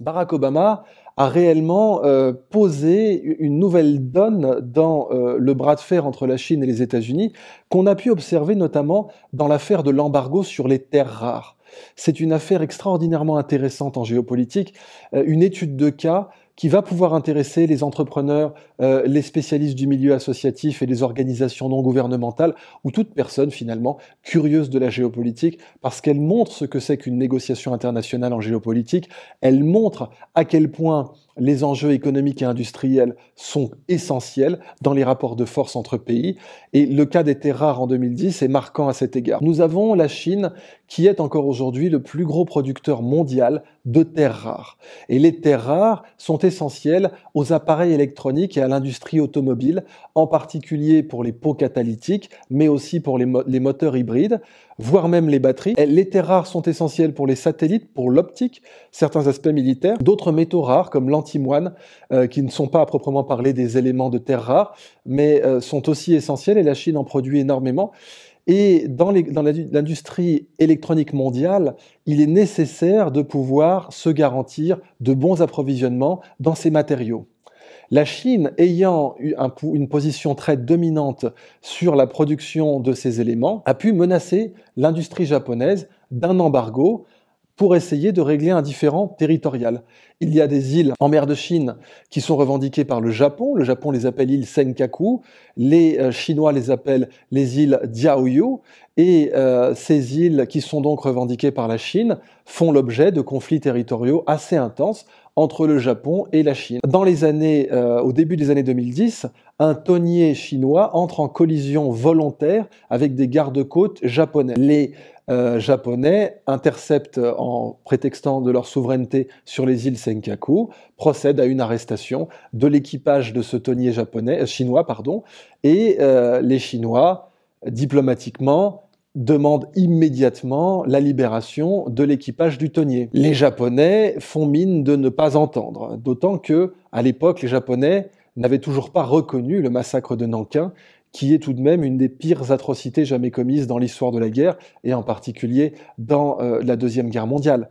Barack Obama a réellement euh, posé une nouvelle donne dans euh, le bras de fer entre la Chine et les États-Unis, qu'on a pu observer notamment dans l'affaire de l'embargo sur les terres rares. C'est une affaire extraordinairement intéressante en géopolitique, euh, une étude de cas qui va pouvoir intéresser les entrepreneurs, euh, les spécialistes du milieu associatif et les organisations non gouvernementales, ou toute personne finalement curieuse de la géopolitique, parce qu'elle montre ce que c'est qu'une négociation internationale en géopolitique, elle montre à quel point les enjeux économiques et industriels sont essentiels dans les rapports de force entre pays et le cas des terres rares en 2010 est marquant à cet égard. Nous avons la Chine qui est encore aujourd'hui le plus gros producteur mondial de terres rares. Et les terres rares sont essentielles aux appareils électroniques et à l'industrie automobile, en particulier pour les pots catalytiques, mais aussi pour les, les moteurs hybrides voire même les batteries. Eh, les terres rares sont essentielles pour les satellites, pour l'optique, certains aspects militaires, d'autres métaux rares comme l'antimoine, euh, qui ne sont pas à proprement parler des éléments de terres rares, mais euh, sont aussi essentiels et la Chine en produit énormément. Et dans l'industrie électronique mondiale, il est nécessaire de pouvoir se garantir de bons approvisionnements dans ces matériaux. La Chine ayant eu une position très dominante sur la production de ces éléments, a pu menacer l'industrie japonaise d'un embargo pour essayer de régler un différent territorial. Il y a des îles en mer de Chine qui sont revendiquées par le Japon. Le Japon les appelle îles Senkaku. Les euh, Chinois les appellent les îles Diaoyu. Et euh, ces îles qui sont donc revendiquées par la Chine font l'objet de conflits territoriaux assez intenses entre le Japon et la Chine. Dans euh, au début des années 2010, un tonnier chinois entre en collision volontaire avec des gardes-côtes japonais. Les euh, japonais interceptent euh, en prétextant de leur souveraineté sur les îles Senkaku, procèdent à une arrestation de l'équipage de ce tonnier japonais, chinois, pardon, et les Chinois, diplomatiquement, demande immédiatement la libération de l'équipage du tonnier. Les Japonais font mine de ne pas entendre, d'autant que, à l'époque, les Japonais n'avaient toujours pas reconnu le massacre de Nankin, qui est tout de même une des pires atrocités jamais commises dans l'histoire de la guerre, et en particulier dans euh, la Deuxième Guerre mondiale.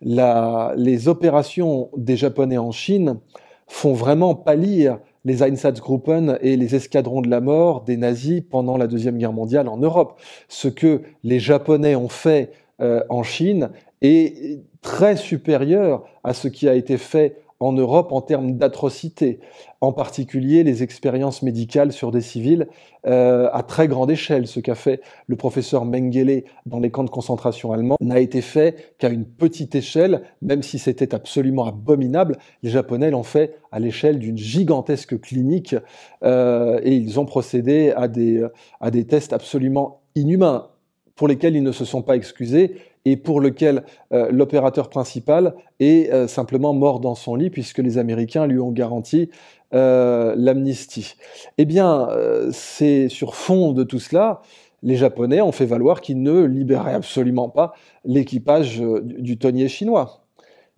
les opérations des Japonais en Chine font vraiment pâlir les Einsatzgruppen et les escadrons de la mort des nazis pendant la Deuxième Guerre mondiale en Europe. Ce que les Japonais ont fait euh, en Chine est très supérieur à ce qui a été fait en Europe en termes d'atrocités, en particulier les expériences médicales sur des civils euh, à très grande échelle. Ce qu'a fait le professeur Mengele dans les camps de concentration allemands n'a été fait qu'à une petite échelle, même si c'était absolument abominable. Les Japonais l'ont fait à l'échelle d'une gigantesque clinique euh, et ils ont procédé à des, à des tests absolument inhumains pour lesquels ils ne se sont pas excusés et pour lequel euh, l'opérateur principal est euh, simplement mort dans son lit puisque les Américains lui ont garanti euh, l'amnistie. Eh bien, c'est sur fond de tout cela, les Japonais ont fait valoir qu'ils ne libéraient absolument pas l'équipage du tonnier chinois.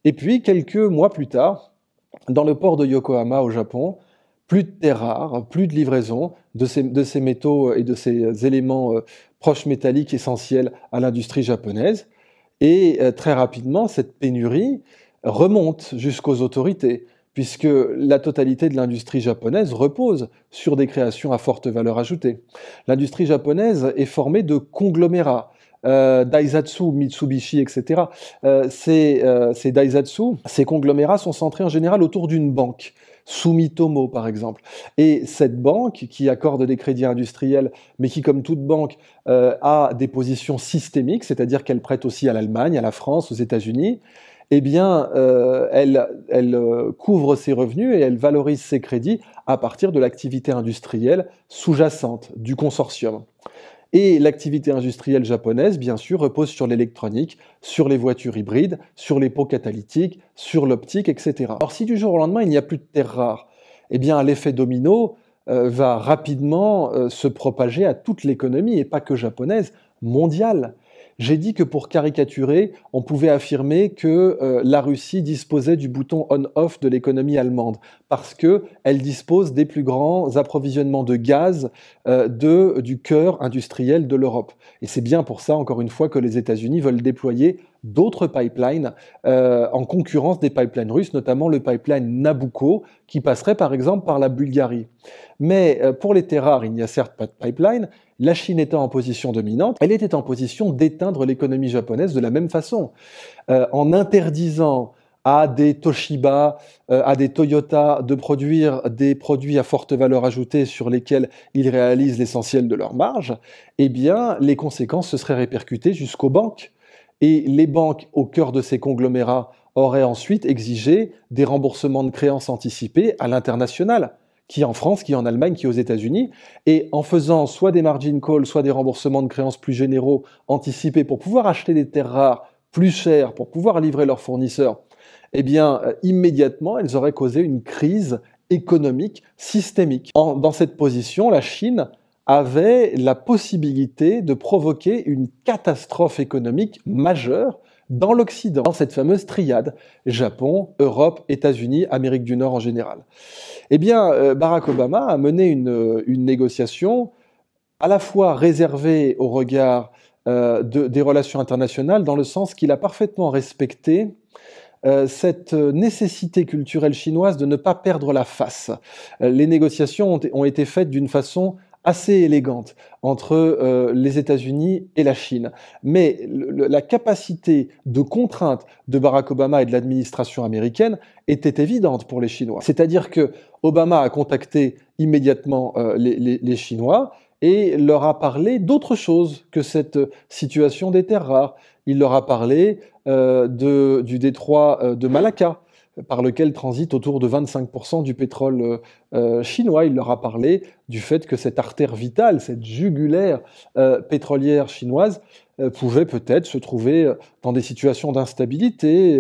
Et puis, quelques mois plus tard, dans le port de Yokohama au Japon, plus de terres rares, plus de livraison de ces, métaux et de ces éléments proches métalliques essentiels à l'industrie japonaise. Et euh, très rapidement, cette pénurie remonte jusqu'aux autorités, puisque la totalité de l'industrie japonaise repose sur des créations à forte valeur ajoutée. L'industrie japonaise est formée de conglomérats. Euh, Daisatsu, Mitsubishi, etc. Euh, ces, euh, ces Daisatsu, ces conglomérats sont centrés en général autour d'une banque. Sumitomo par exemple. Et cette banque qui accorde des crédits industriels, mais qui comme toute banque euh, a des positions systémiques, c'est-à-dire qu'elle prête aussi à l'Allemagne, à la France, aux États-Unis, eh bien, euh, elle, elle, euh, couvre ses revenus et elle valorise ses crédits à partir de l'activité industrielle sous-jacente du consortium. Et l'activité industrielle japonaise, bien sûr, repose sur l'électronique, sur les voitures hybrides, sur les pots catalytiques, sur l'optique, etc. Or, si du jour au lendemain, il n'y a plus de terres rares, eh bien, l'effet domino euh, va rapidement euh, se propager à toute l'économie, et pas que japonaise, mondiale. J'ai dit que pour caricaturer, on pouvait affirmer que euh, la Russie disposait du bouton on-off de l'économie allemande parce qu'elle dispose des plus grands approvisionnements de gaz euh, du cœur industriel de l'Europe. Et c'est bien pour ça, encore une fois, que les États-Unis veulent déployer d'autres pipelines euh, en concurrence des pipelines russes, notamment le pipeline Nabucco, qui passerait par exemple par la Bulgarie. Mais euh, pour les terres rares, il n'y a certes pas de pipeline. La Chine étant en position dominante, elle était en position d'éteindre l'économie japonaise de la même façon, en interdisant à des Toshiba, euh, à des Toyota de produire des produits à forte valeur ajoutée sur lesquels ils réalisent l'essentiel de leur marge, eh bien, les conséquences se seraient répercutées jusqu'aux banques. Et les banques, au cœur de ces conglomérats, auraient ensuite exigé des remboursements de créances anticipées à l'international qui en France, qui en Allemagne, qui aux États-Unis, et en faisant soit des margin calls, soit des remboursements de créances plus généraux anticipés pour pouvoir acheter des terres rares plus chères, pour pouvoir livrer leurs fournisseurs eh bien, euh, immédiatement, elles auraient causé une crise économique systémique. dans cette position, la Chine avait la possibilité de provoquer une catastrophe économique majeure dans l'Occident, dans cette fameuse triade, Japon, Europe, États-Unis, Amérique du Nord en général. Eh bien, euh, Barack Obama a mené une, négociation à la fois réservée au regard euh, des relations internationales, dans le sens qu'il a parfaitement respecté euh, cette euh, nécessité culturelle chinoise de ne pas perdre la face. Euh, les négociations ont, été faites d'une façon assez élégante entre les États-Unis et la Chine. Mais la capacité de contrainte de Barack Obama et de l'administration américaine était évidente pour les Chinois. C'est-à-dire que Obama a contacté immédiatement les Chinois, et leur a parlé d'autre chose que cette situation des terres rares. Il leur a parlé euh, du détroit euh, de Malacca, par lequel transite autour de 25% du pétrole euh, chinois. Il leur a parlé du fait que cette artère vitale, cette jugulaire pétrolière chinoise, euh, pouvait peut-être se trouver euh, dans des situations d'instabilité,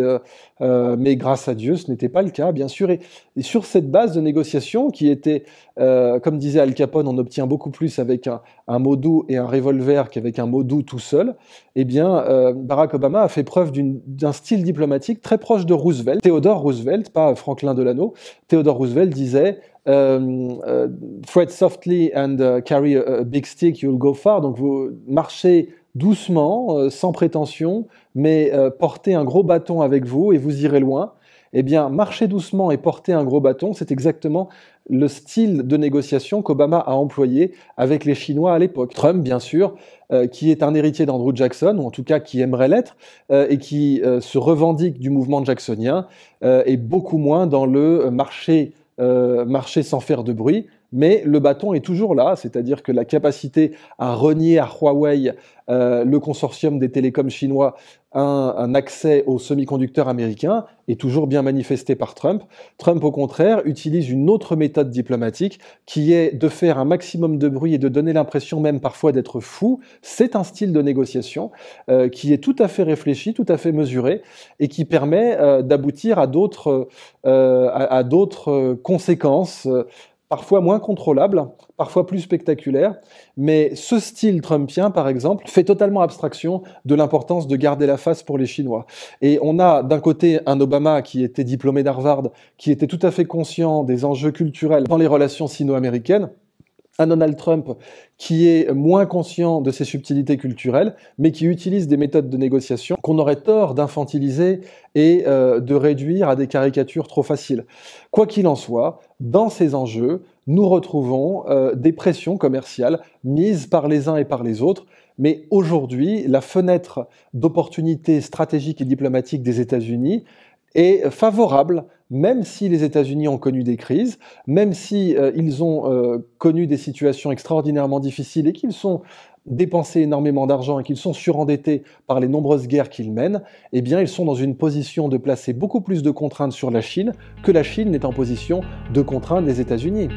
euh, mais grâce à Dieu, ce n'était pas le cas, bien sûr. Et, sur cette base de négociation qui était, comme disait Al Capone, on obtient beaucoup plus avec un, mot doux et un revolver qu'avec un mot doux tout seul, eh bien, Barack Obama a fait preuve d'un style diplomatique très proche de Roosevelt. Theodore Roosevelt, pas Franklin Delano, Theodore Roosevelt disait Threat softly and uh, carry a, a, big stick, you'll go far. Donc vous marchez doucement, euh, sans prétention, mais euh, portez un gros bâton avec vous et vous irez loin. Eh bien, marcher doucement et porter un gros bâton, c'est exactement le style de négociation qu'Obama a employé avec les Chinois à l'époque. Trump, bien sûr, euh, qui est un héritier d'Andrew Jackson, ou en tout cas qui aimerait l'être, et qui se revendique du mouvement jacksonien, est beaucoup moins dans le marché, marché sans faire de bruit, mais le bâton est toujours là, c'est-à-dire que la capacité à renier à Huawei, euh, le consortium des télécoms chinois, un, accès aux semi-conducteurs américains est toujours bien manifestée par Trump. Trump, au contraire, utilise une autre méthode diplomatique qui est de faire un maximum de bruit et de donner l'impression même parfois d'être fou. C'est un style de négociation euh, qui est tout à fait réfléchi, tout à fait mesuré et qui permet euh, d'aboutir à d'autres à d'autres conséquences parfois moins contrôlable, parfois plus spectaculaire, mais ce style trumpien, par exemple, fait totalement abstraction de l'importance de garder la face pour les Chinois. Et on a d'un côté un Obama qui était diplômé d'Harvard, qui était tout à fait conscient des enjeux culturels dans les relations sino-américaines, un Donald Trump qui est moins conscient de ses subtilités culturelles, mais qui utilise des méthodes de négociation qu'on aurait tort d'infantiliser et euh, de réduire à des caricatures trop faciles. Quoi qu'il en soit, dans ces enjeux, nous retrouvons euh, des pressions commerciales mises par les uns et par les autres, mais aujourd'hui, la fenêtre d'opportunités stratégiques et diplomatiques des États-Unis est favorable même si les États-Unis ont connu des crises, même si euh, ils ont euh, connu des situations extraordinairement difficiles et qu'ils ont dépensé énormément d'argent et qu'ils sont surendettés par les nombreuses guerres qu'ils mènent, eh bien ils sont dans une position de placer beaucoup plus de contraintes sur la Chine que la Chine n'est en position de contraindre les États-Unis.